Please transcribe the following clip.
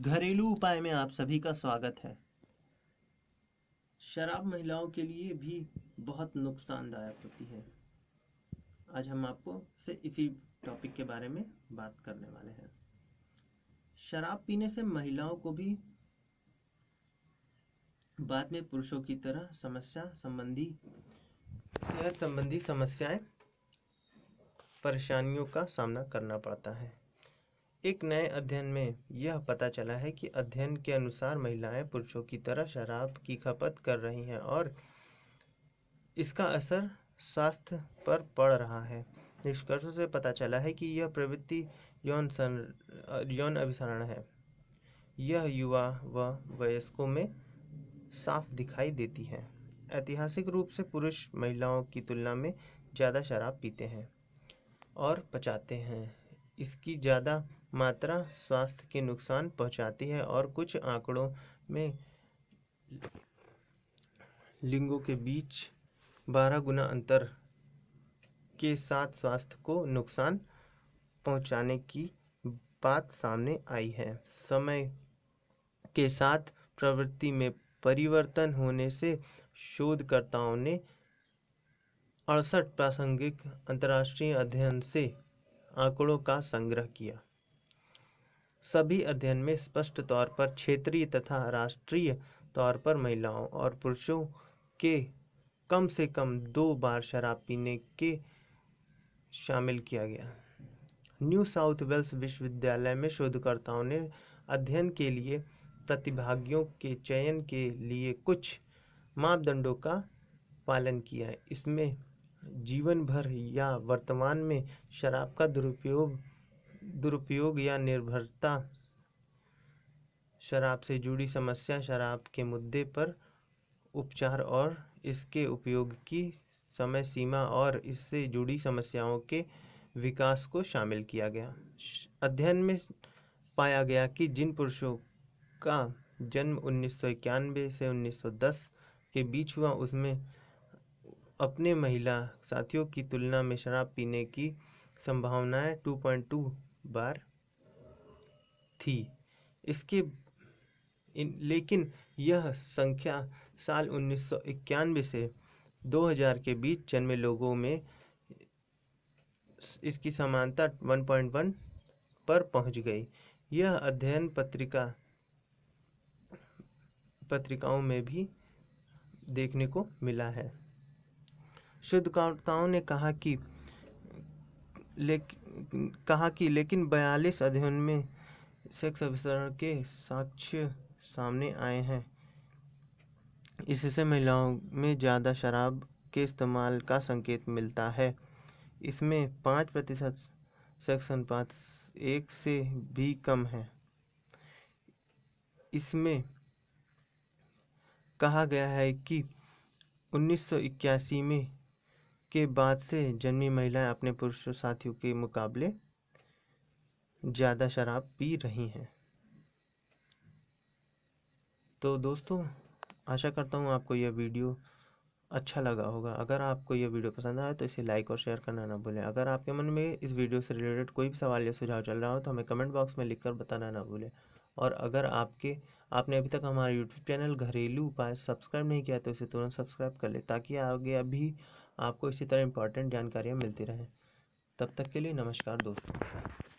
घरेलू उपाय में आप सभी का स्वागत है शराब महिलाओं के लिए भी बहुत नुकसानदायक होती है आज हम आपको से इसी टॉपिक के बारे में बात करने वाले हैं शराब पीने से महिलाओं को भी बाद में पुरुषों की तरह समस्या संबंधी सेहत संबंधी समस्याएं परेशानियों का सामना करना पड़ता है एक नए अध्ययन में यह पता चला है कि अध्ययन के अनुसार महिलाएं पुरुषों की तरह शराब की खपत कर रही हैं और इसका असर स्वास्थ्य पर पड़ रहा है निष्कर्षों से पता चला है कि यह प्रवृत्ति यौन सं यौन अभिसरण है यह युवा व वयस्कों में साफ दिखाई देती है ऐतिहासिक रूप से पुरुष महिलाओं की तुलना में ज़्यादा शराब पीते हैं और पचाते हैं इसकी ज़्यादा मात्रा स्वास्थ्य के नुकसान पहुंचाती है और कुछ आंकड़ों में लिंगों के बीच बारह गुना अंतर के साथ स्वास्थ्य को नुकसान पहुंचाने की बात सामने आई है समय के साथ प्रवृत्ति में परिवर्तन होने से शोधकर्ताओं ने अड़सठ प्रासंगिक अंतर्राष्ट्रीय अध्ययन से आंकड़ों का संग्रह किया सभी अध्ययन में स्पष्ट तौर पर क्षेत्रीय तथा राष्ट्रीय तौर पर महिलाओं और पुरुषों के कम से कम दो बार शराब पीने के शामिल किया गया न्यू साउथ वेल्स विश्वविद्यालय में शोधकर्ताओं ने अध्ययन के लिए प्रतिभागियों के चयन के लिए कुछ मापदंडों का पालन किया है इसमें जीवन भर या वर्तमान में शराब का दुरुपयोग दुरुपयोग या निर्भरता शराब से जुड़ी समस्या शराब के मुद्दे पर उपचार और इसके उपयोग की समय सीमा और इससे जुड़ी समस्याओं के विकास को शामिल किया गया अध्ययन में पाया गया कि जिन पुरुषों का जन्म उन्नीस से 1910 के बीच हुआ उसमें अपने महिला साथियों की तुलना में शराब पीने की संभावनाएं 2.2 बार थी इसके इन लेकिन यह संख्या साल उन्नीस से 2000 के बीच जन्मे लोगों में इसकी समानता 1.1 पर पहुंच गई यह अध्ययन पत्रिका पत्रिकाओं में भी देखने को मिला है शुद्धकर्ताओं ने कहा कि लेकिन कहा कि लेकिन बयालीस अध्ययन में सेक्स अभिसरण के साक्ष्य सामने आए हैं इससे महिलाओं में ज़्यादा शराब के इस्तेमाल का संकेत मिलता है इसमें पाँच प्रतिशत सेक्स अनुपात एक से भी कम है इसमें कहा गया है कि 1981 में के बाद से जन्मी महिलाएं अपने पुरुष साथियों के मुकाबले ज़्यादा शराब पी रही हैं तो दोस्तों आशा करता हूँ आपको यह वीडियो अच्छा लगा होगा अगर आपको यह वीडियो पसंद आया तो इसे लाइक और शेयर करना ना भूलें अगर आपके मन में इस वीडियो से रिलेटेड कोई भी सवाल या सुझाव चल रहा हो तो हमें कमेंट बॉक्स में लिखकर बताना ना भूलें और अगर आपके आपने अभी तक हमारा यूट्यूब चैनल घरेलू उपाय सब्सक्राइब नहीं किया तो इसे तुरंत सब्सक्राइब कर लें ताकि आगे अभी आपको इसी तरह इम्पॉर्टेंट जानकारियाँ मिलती रहें तब तक के लिए नमस्कार दोस्तों